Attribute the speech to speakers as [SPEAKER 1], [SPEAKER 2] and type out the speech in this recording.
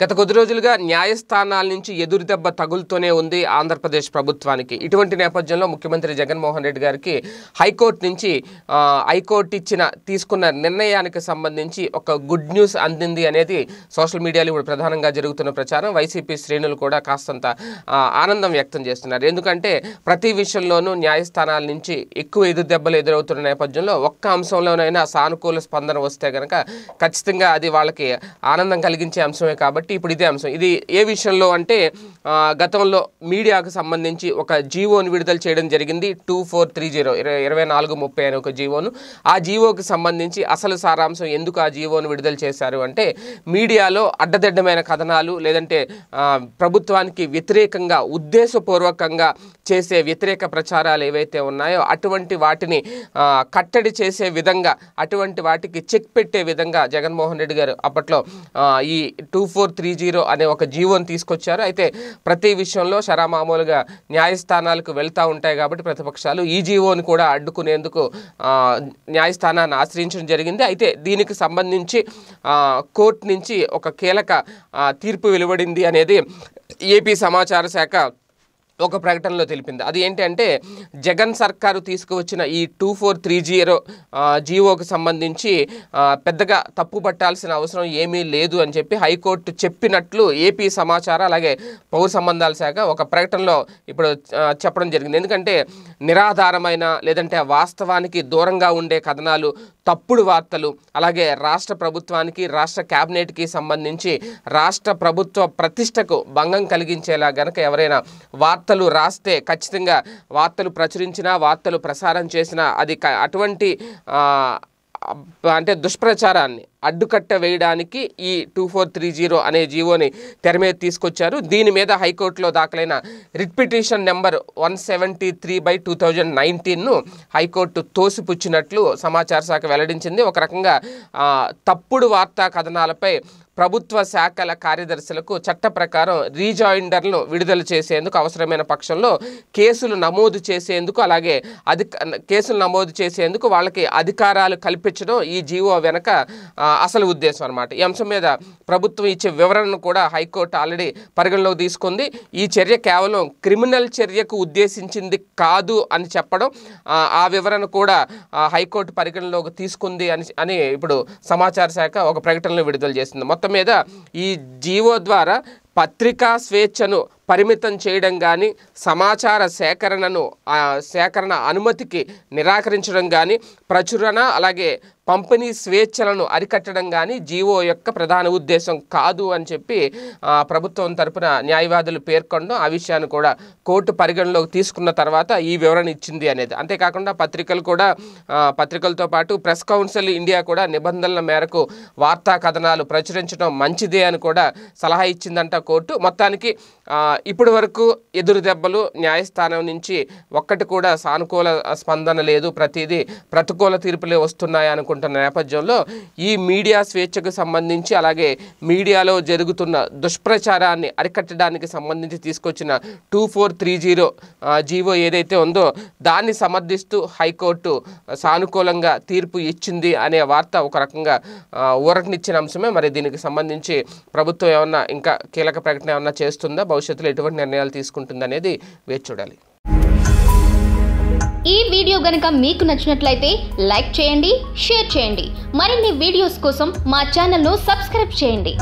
[SPEAKER 1] గత కొద్ది రోజులుగా న్యాయస్థానాల నుంచి ఎదురుదెబ్బ తగులుతూనే ఉంది ఆంధ్రప్రదేశ్ ప్రభుత్వానికి ఇటువంటి నేపథ్యంలో ముఖ్యమంత్రి జగన్మోహన్ రెడ్డి గారికి హైకోర్టు నుంచి హైకోర్టు ఇచ్చిన తీసుకున్న నిర్ణయానికి సంబంధించి ఒక గుడ్ న్యూస్ అందింది అనేది సోషల్ మీడియాలో ఇప్పుడు ప్రధానంగా జరుగుతున్న ప్రచారం వైసీపీ శ్రేణులు కూడా కాస్తంత ఆనందం వ్యక్తం చేస్తున్నారు ఎందుకంటే ప్రతి విషయంలోనూ న్యాయస్థానాల నుంచి ఎక్కువ ఎదురుదెబ్బలు ఎదురవుతున్న నేపథ్యంలో ఒక్క అంశంలోనైనా సానుకూల స్పందన వస్తే కనుక ఖచ్చితంగా అది వాళ్ళకి ఆనందం కలిగించే అంశమే కాబట్టి కాబట్టి ఇప్పుడు ఇదే అంశం ఇది ఏ విషయంలో అంటే గతంలో మీడియాకు సంబంధించి ఒక జీవోను విడుదల చేయడం జరిగింది టూ ఫోర్ త్రీ జీరో ఇరవై నాలుగు ముప్పై ఒక జీవోను ఆ జీవోకి సంబంధించి అసలు సారాంశం ఎందుకు ఆ జీవోను విడుదల చేశారు అంటే మీడియాలో అడ్డదిడ్డమైన కథనాలు లేదంటే ప్రభుత్వానికి వ్యతిరేకంగా ఉద్దేశపూర్వకంగా చేసే వ్యతిరేక ప్రచారాలు ఏవైతే ఉన్నాయో అటువంటి వాటిని కట్టడి చేసే విధంగా అటువంటి వాటికి చెక్ పెట్టే విధంగా జగన్మోహన్ రెడ్డి గారు అప్పట్లో ఈ టూ ఫోర్ త్రీ జీరో అనే ఒక జీవోని తీసుకొచ్చారు అయితే ప్రతి విషయంలో షరా మామూలుగా న్యాయస్థానాలకు వెళ్తూ ఉంటాయి కాబట్టి ప్రతిపక్షాలు ఈ జీవోని కూడా అడ్డుకునేందుకు న్యాయస్థానాన్ని ఆశ్రయించడం జరిగింది అయితే దీనికి సంబంధించి కోర్టు నుంచి ఒక కీలక తీర్పు వెలువడింది అనేది ఏపీ సమాచార శాఖ ఒక ప్రకటనలో తెలిపింది అది ఏంటి అంటే జగన్ సర్కారు తీసుకువచ్చిన ఈ టూ ఫోర్ త్రీ జీరో జీవోకి సంబంధించి పెద్దగా తప్పు పట్టాల్సిన అవసరం ఏమీ లేదు అని చెప్పి హైకోర్టు చెప్పినట్లు ఏపీ సమాచారం అలాగే పౌర సంబంధాల శాఖ ఒక ప్రకటనలో ఇప్పుడు చెప్పడం జరిగింది ఎందుకంటే నిరాధారమైన లేదంటే వాస్తవానికి దూరంగా ఉండే కథనాలు తప్పుడు వార్తలు అలాగే రాష్ట్ర ప్రభుత్వానికి రాష్ట్ర క్యాబినెట్కి సంబంధించి రాష్ట్ర ప్రభుత్వ ప్రతిష్టకు భంగం కలిగించేలా గనక ఎవరైనా వార్త వార్తలు రాస్తే ఖచ్చితంగా వార్తలు ప్రచురించినా వార్తలు ప్రసారం చేసినా అది అటువంటి అంటే దుష్ప్రచారాన్ని అడ్డుకట్ట వేయడానికి ఈ టూ ఫోర్ త్రీ జీరో అనే జీవోని తెర మీద తీసుకొచ్చారు దీని మీద హైకోర్టులో దాఖలైన writ petition number one seventy three by two thousand నైన్టీన్ను హైకోర్టు తోసిపుచ్చినట్లు సమాచార శాఖ వెల్లడించింది ఒక రకంగా తప్పుడు వార్తా కథనాలపై ప్రభుత్వ శాఖల కార్యదర్శులకు చట్ట ప్రకారం రీజాయిండర్లు విడుదల చేసేందుకు అవసరమైన పక్షంలో కేసులు నమోదు చేసేందుకు అలాగే అధి కేసులు నమోదు చేసేందుకు వాళ్ళకి అధికారాలు కల్పించడం ఈ జీవో వెనక అసలు ఉద్దేశం అనమాట ఈ అంశం మీద ప్రభుత్వం ఇచ్చే వివరణను కూడా హైకోర్టు ఆల్రెడీ పరిగణలోకి తీసుకుంది ఈ చర్య కేవలం క్రిమినల్ చర్యకు ఉద్దేశించింది కాదు అని చెప్పడం ఆ వివరణ కూడా హైకోర్టు పరిగణలోకి తీసుకుంది అని అని ఇప్పుడు సమాచార శాఖ ఒక ప్రకటనలో విడుదల చేసింది మొత్తం Меда и диво двара పత్రికా స్వేచ్ఛను పరిమితం చేయడం కానీ సమాచార సేకరణను సేకరణ అనుమతికి నిరాకరించడం కానీ ప్రచురణ అలాగే పంపిణీ స్వేచ్ఛలను అరికట్టడం కానీ జీవో యొక్క ప్రధాన ఉద్దేశం కాదు అని చెప్పి ప్రభుత్వం తరపున న్యాయవాదులు పేర్కొనడం ఆ విషయాన్ని కూడా కోర్టు పరిగణలోకి తీసుకున్న తర్వాత ఈ వివరణ ఇచ్చింది అనేది అంతేకాకుండా పత్రికలు కూడా పత్రికలతో పాటు ప్రెస్ కౌన్సిల్ ఇండియా కూడా నిబంధనల మేరకు వార్తా కథనాలు ప్రచురించడం మంచిదే అని కూడా సలహా ఇచ్చిందంట కోర్టు మొత్తానికి ఇప్పటి వరకు ఎదురు దెబ్బలు న్యాయస్థానం నుంచి ఒక్కటి కూడా సానుకూల స్పందన లేదు ప్రతిదీ ప్రతికూల తీర్పులే వస్తున్నాయి అనుకుంటున్న నేపథ్యంలో ఈ మీడియా స్వేచ్ఛకు సంబంధించి అలాగే మీడియాలో జరుగుతున్న దుష్ప్రచారాన్ని అరికట్టడానికి సంబంధించి తీసుకొచ్చిన two four three zero G O ఏదైతే ఉందో దాన్ని సమర్థిస్తూ హైకోర్టు సానుకూలంగా తీర్పు ఇచ్చింది అనే వార్త ఒక రకంగా ఊరటనిచ్చిన అంశమే మరి దీనికి సంబంధించి ప్రభుత్వం ఏమన్నా ఇంకా కీలక కీలక ప్రకటన ఏమన్నా చేస్తుందా భవిష్యత్తులో ఎటువంటి నిర్ణయాలు అనేది వేచి చూడాలి ఈ వీడియో గనుక మీకు నచ్చినట్లయితే లైక్ చేయండి షేర్ చేయండి మరిన్ని వీడియోస్ కోసం మా ఛానల్ను సబ్స్క్రైబ్ చేయండి